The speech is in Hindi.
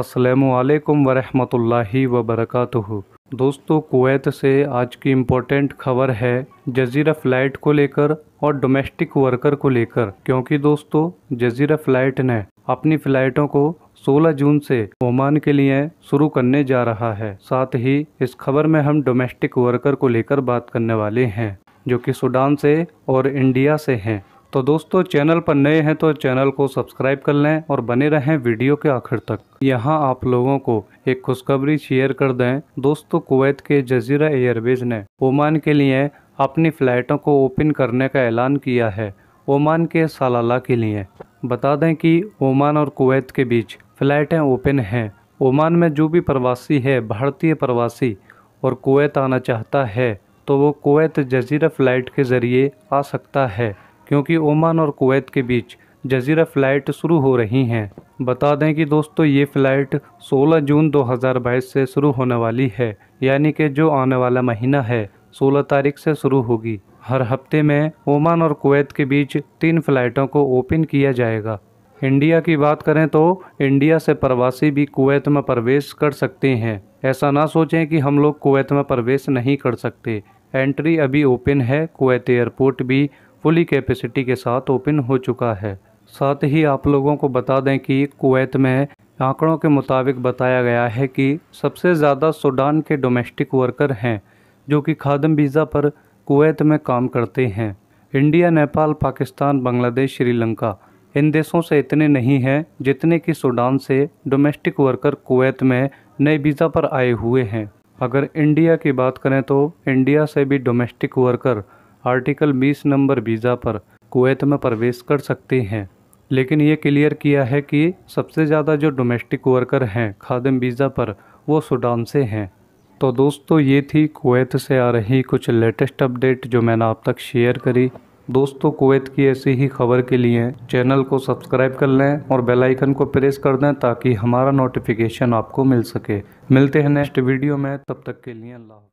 असलकम वरहमतुल्लाहि वबरकatuh दोस्तों कुवैत से आज की इम्पोर्टेंट खबर है जजीरा फ्लाइट को लेकर और डोमेस्टिक वर्कर को लेकर क्योंकि दोस्तों जजीरा फ्लाइट ने अपनी फ़्लाइटों को 16 जून से ओमान के लिए शुरू करने जा रहा है साथ ही इस खबर में हम डोमेस्टिक वर्कर को लेकर बात करने वाले हैं जो कि सूडान से और इंडिया से हैं तो दोस्तों चैनल पर नए हैं तो चैनल को सब्सक्राइब कर लें और बने रहें वीडियो के आखिर तक यहाँ आप लोगों को एक खुशखबरी शेयर कर दें दोस्तों कुवैत के जजीरा एयरवेज ने ओमान के लिए अपनी फ़्लाइटों को ओपन करने का ऐलान किया है ओमान के सालाला के लिए बता दें कि ओमान और कुवैत के बीच फ़्लाइटें ओपन हैं ओमान में जो भी प्रवासी है भारतीय प्रवासी और कुवैत आना चाहता है तो वो कुवैत जजीरा फ़्लाइट के ज़रिए आ सकता है क्योंकि ओमान और कुवैत के बीच जजीरा फ़्लाइट शुरू हो रही हैं बता दें कि दोस्तों ये फ़्लाइट 16 जून 2022 से शुरू होने वाली है यानी कि जो आने वाला महीना है 16 तारीख से शुरू होगी हर हफ्ते में ओमान और कुवैत के बीच तीन फ़्लाइटों को ओपन किया जाएगा इंडिया की बात करें तो इंडिया से प्रवासी भी कुवैत में प्रवेश कर सकते हैं ऐसा ना सोचें कि हम लोग कुवैत में प्रवेश नहीं कर सकते एंट्री अभी ओपन है कुवैत एयरपोर्ट भी फुली कैपेसिटी के साथ ओपन हो चुका है साथ ही आप लोगों को बता दें कि कुवैत में आंकड़ों के मुताबिक बताया गया है कि सबसे ज़्यादा सूडान के डोमेस्टिक वर्कर हैं जो कि खादम वीज़ा पर कुवैत में काम करते हैं इंडिया नेपाल पाकिस्तान बांग्लादेश श्रीलंका इन देशों से इतने नहीं हैं जितने कि सूडान से डोमेस्टिक वर्कर कुवैत में नए वीज़ा पर आए हुए हैं अगर इंडिया की बात करें तो इंडिया से भी domestic worker article 20 number visa पर कुवैत में प्रवेश कर सकते हैं लेकिन ये क्लियर किया है कि सबसे ज़्यादा जो डोमेस्टिक वर्कर हैं खादम वीज़ा पर वो सूडान से हैं तो दोस्तों ये थी कुवैत से आ रही कुछ लेटेस्ट अपडेट जो मैंने आप तक शेयर करी दोस्तों कुवैत की ऐसी ही खबर के लिए चैनल को सब्सक्राइब कर लें और बेल आइकन को प्रेस कर दें ताकि हमारा नोटिफिकेशन आपको मिल सके मिलते हैं नेक्स्ट वीडियो में तब तक के लिए अल्लाह